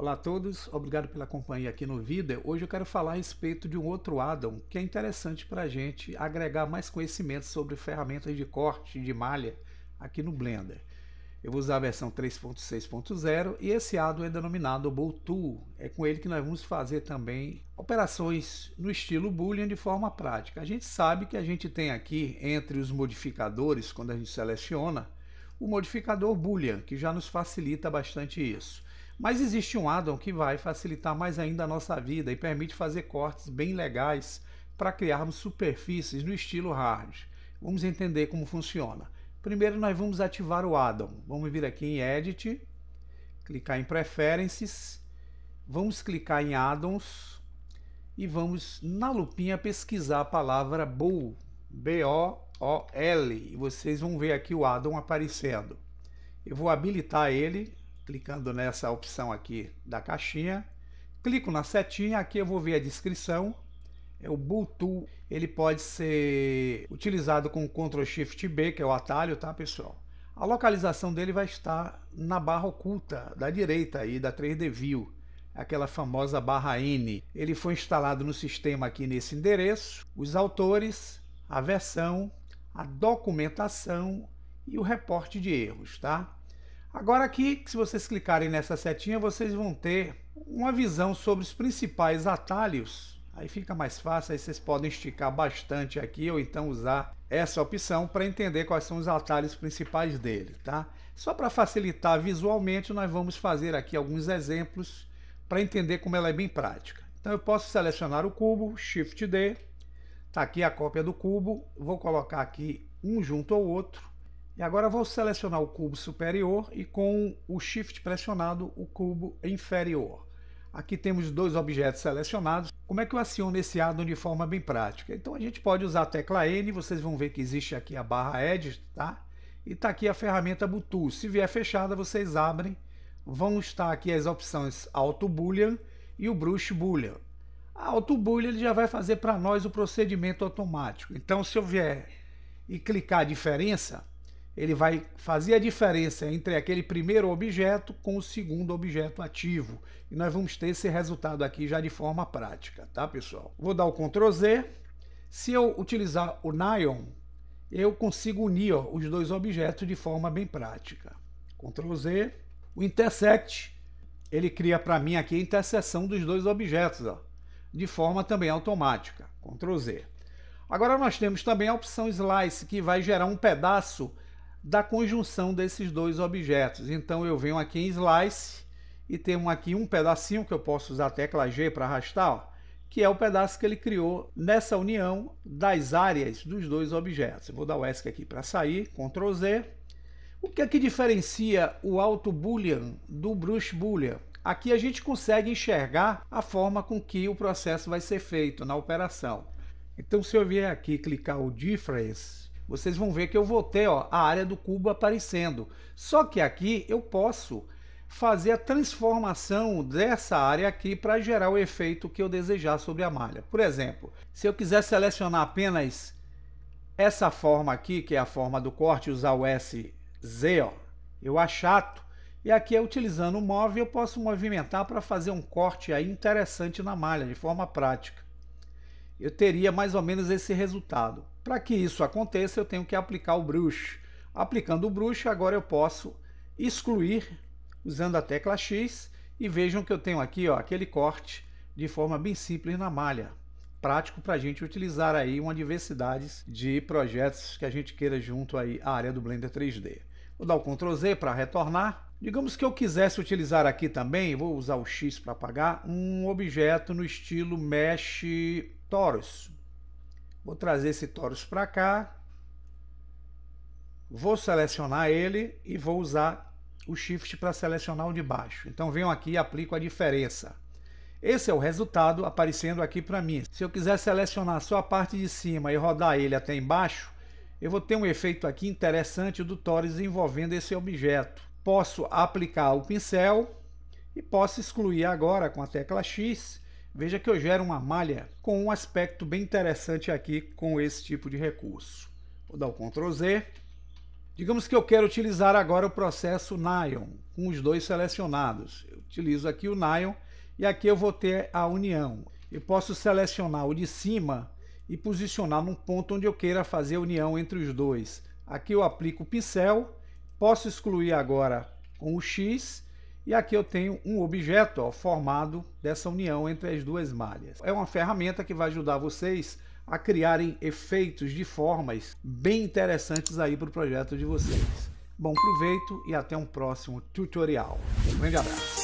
Olá a todos, obrigado pela companhia aqui no Vida. Hoje eu quero falar a respeito de um outro addon que é interessante para a gente agregar mais conhecimento sobre ferramentas de corte de malha aqui no Blender. Eu vou usar a versão 3.6.0 e esse addon é denominado Bool Tool. É com ele que nós vamos fazer também operações no estilo Boolean de forma prática. A gente sabe que a gente tem aqui entre os modificadores, quando a gente seleciona, o modificador Boolean, que já nos facilita bastante isso. Mas existe um addon que vai facilitar mais ainda a nossa vida e permite fazer cortes bem legais para criarmos superfícies no estilo hard. Vamos entender como funciona. Primeiro nós vamos ativar o addon. Vamos vir aqui em Edit, clicar em Preferences, vamos clicar em Addons e vamos na lupinha pesquisar a palavra Bool, B-O-O-L, e vocês vão ver aqui o addon aparecendo. Eu vou habilitar ele clicando nessa opção aqui da caixinha. Clico na setinha, aqui eu vou ver a descrição. É o Bluetooth, ele pode ser utilizado com Ctrl Shift B, que é o atalho, tá pessoal? A localização dele vai estar na barra oculta da direita aí da 3D View, aquela famosa barra N. Ele foi instalado no sistema aqui nesse endereço, os autores, a versão, a documentação e o reporte de erros, tá? Agora aqui, se vocês clicarem nessa setinha, vocês vão ter uma visão sobre os principais atalhos. Aí fica mais fácil, aí vocês podem esticar bastante aqui ou então usar essa opção para entender quais são os atalhos principais dele, tá? Só para facilitar visualmente, nós vamos fazer aqui alguns exemplos para entender como ela é bem prática. Então eu posso selecionar o cubo, Shift D, tá aqui a cópia do cubo, vou colocar aqui um junto ao outro, e agora vou selecionar o cubo superior e com o Shift pressionado o cubo inferior. Aqui temos dois objetos selecionados. Como é que eu aciono esse addon de forma bem prática? Então a gente pode usar a tecla N, vocês vão ver que existe aqui a barra Edit, tá? E está aqui a ferramenta Bluetooth. Se vier fechada, vocês abrem. Vão estar aqui as opções Auto Boolean e o Brush Boolean. A Auto Boolean ele já vai fazer para nós o procedimento automático. Então se eu vier e clicar a diferença, ele vai fazer a diferença entre aquele primeiro objeto com o segundo objeto ativo. E nós vamos ter esse resultado aqui já de forma prática, tá, pessoal? Vou dar o Ctrl Z. Se eu utilizar o Nylon, eu consigo unir ó, os dois objetos de forma bem prática. Ctrl Z. O Intersect, ele cria para mim aqui a interseção dos dois objetos, ó, de forma também automática. Ctrl Z. Agora nós temos também a opção Slice, que vai gerar um pedaço da conjunção desses dois objetos. Então eu venho aqui em Slice e tenho aqui um pedacinho que eu posso usar a tecla G para arrastar, ó, que é o pedaço que ele criou nessa união das áreas dos dois objetos. Eu vou dar o ESC aqui para sair, Ctrl Z. O que é que diferencia o Auto Boolean do Brush Boolean? Aqui a gente consegue enxergar a forma com que o processo vai ser feito na operação. Então se eu vier aqui clicar o Difference vocês vão ver que eu vou ter ó, a área do cubo aparecendo. Só que aqui eu posso fazer a transformação dessa área aqui para gerar o efeito que eu desejar sobre a malha. Por exemplo, se eu quiser selecionar apenas essa forma aqui, que é a forma do corte, usar o SZ, ó, eu achato, e aqui é utilizando o Move eu posso movimentar para fazer um corte aí interessante na malha, de forma prática. Eu teria mais ou menos esse resultado. Para que isso aconteça, eu tenho que aplicar o brush. Aplicando o brush, agora eu posso excluir usando a tecla X e vejam que eu tenho aqui ó, aquele corte de forma bem simples na malha. Prático para a gente utilizar aí uma diversidade de projetos que a gente queira junto aí à área do Blender 3D. Vou dar o Ctrl Z para retornar. Digamos que eu quisesse utilizar aqui também, vou usar o X para apagar, um objeto no estilo Mesh Torus. Vou trazer esse torus para cá. Vou selecionar ele e vou usar o shift para selecionar o de baixo. Então venho aqui e aplico a diferença. Esse é o resultado aparecendo aqui para mim. Se eu quiser selecionar só a parte de cima e rodar ele até embaixo, eu vou ter um efeito aqui interessante do Torres envolvendo esse objeto. Posso aplicar o pincel e posso excluir agora com a tecla X Veja que eu gero uma malha com um aspecto bem interessante aqui com esse tipo de recurso. Vou dar o Ctrl Z. Digamos que eu quero utilizar agora o processo Nylon com os dois selecionados. Eu utilizo aqui o Nylon e aqui eu vou ter a união. Eu posso selecionar o de cima e posicionar num ponto onde eu queira fazer a união entre os dois. Aqui eu aplico o pincel, posso excluir agora com o X e aqui eu tenho um objeto ó, formado dessa união entre as duas malhas. É uma ferramenta que vai ajudar vocês a criarem efeitos de formas bem interessantes aí para o projeto de vocês. Bom proveito e até um próximo tutorial. Um grande abraço!